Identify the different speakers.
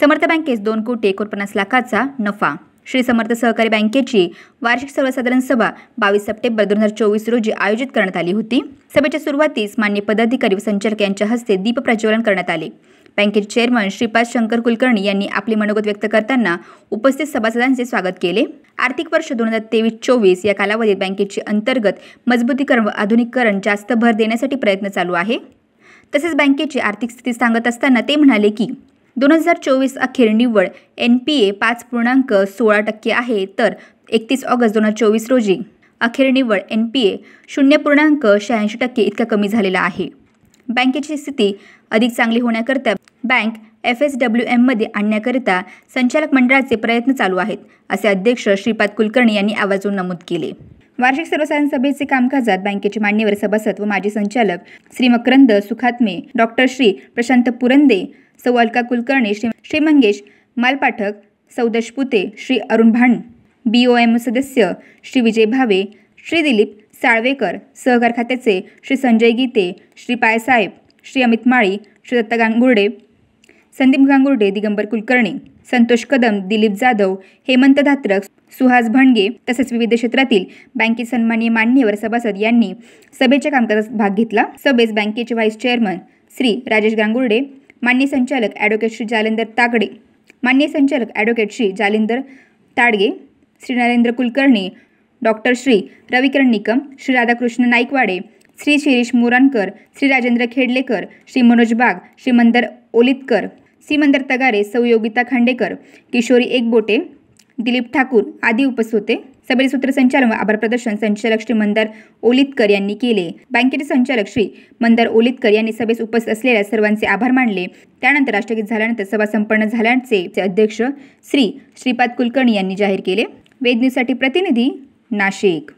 Speaker 1: समर्थ बँकेस दोन कोटी एकोणपन्नास लाखाचा नफा श्री समर्थ सहकारी बँकेची वार्षिक सर्वसाधारण सभा बावीस सप्टेंबर दोन हजार चोवीस रोजी आयोजित करण्यात आली होती सभेच्या सुरुवातीस मान्य पदाधिकारी व संचालक यांच्या हस्ते दीप प्रज्वलन करण्यात आले बँकेचे चेअरमन श्रीपाद शंकर कुलकर्णी यांनी आपले मनोगत व्यक्त करताना उपस्थित सभासदांचे स्वागत केले आर्थिक वर्ष दोन हजार तेवीस चोवीस या कालावधीत बँकेचे अंतर्गत मजबूतीकरण व आधुनिकीकरण जास्त भर देण्यासाठी प्रयत्न चालू आहे तसेच बँकेची आर्थिक स्थिती सांगत असताना ते म्हणाले की दोन हजार चोवीस अखेर निव्वळ एन पी ए पाच पूर्णांक सोळा टक्के आहे तर एकतीस ऑगस्ट दोन हजार चोवीस रोजी अखेर निव्वळ एन पी ए शून्य पूर्णांक शहाऐंशी टक्के इतका कमी झालेला आहे बँकेची स्थिती अधिक चांगली होण्याकरता बँक एफ एस डब्ल्यू एममध्ये आणण्याकरिता संचालक मंडळाचे प्रयत्न चालू आहेत असे अध्यक्ष श्रीपाद कुलकर्णी यांनी आवाजून नमूद केले वार्षिक सर्वसाधारण सभेचे कामकाजात बँकेचे मान्यवर सभासद व माजी संचालक श्री मकरंद सुखात्मे डॉक्टर श्री प्रशांत पुरंदे सौ अलका कुलकर्णी श्री श्री मंगेश मालपाठक सौदश पुते Shri Arun Bhan B O M सदस्य श्री विजय भावे श्री दिलीप साळवेकर सहकार खात्याचे श्री संजय गीते श्री पायसाहेब श्री अमित माळी श्री दत्ता गांगुर्डे संदीप गांगुर्डे दिगंबर कुलकर्णी संतोष कदम दिलीप जाधव हेमंत धात्रक सुहास भणगे तसेच विविध क्षेत्रातील बँके सन्माननीय मान्यवर सभासद यांनी सभेच्या कामकाजात भाग घेतला सभेस बँकेचे व्हाईस चेअरमन श्री राजेश गांगुर्डे मान्य संचालक ॲडव्होकेट श्री जालिंदर तागडे मान्य संचालक ॲडव्होकेट श्री जालिंदर ताडगे श्री नरेंद्र कुलकर्णी डॉक्टर श्री रविकरण निकम श्री राधाकृष्ण नाईकवाडे श्री शिरीष मोरानकर श्री राजेंद्र खेडलेकर श्री मनोज बाग श्री मंदर ओलितकर सीमंदर तगारे सौयोगिता खांडेकर किशोरी एकबोटे दिलीप ठाकूर आदी उपस्थित होते सभेचे सूत्रसंचालन व आभार प्रदर्शन संचालक श्री मंदार ओलितकर यांनी केले बँकेचे संचालक श्री मंदार ओलितकर यांनी सभेस उपस्थित असलेल्या सर्वांचे आभार मानले त्यानंतर राष्ट्रगीत झाल्यानंतर सभा संपन्न झाल्याचे अध्यक्ष श्री श्रीपाद कुलकर्णी यांनी जाहीर केले वेद प्रतिनिधी नाशिक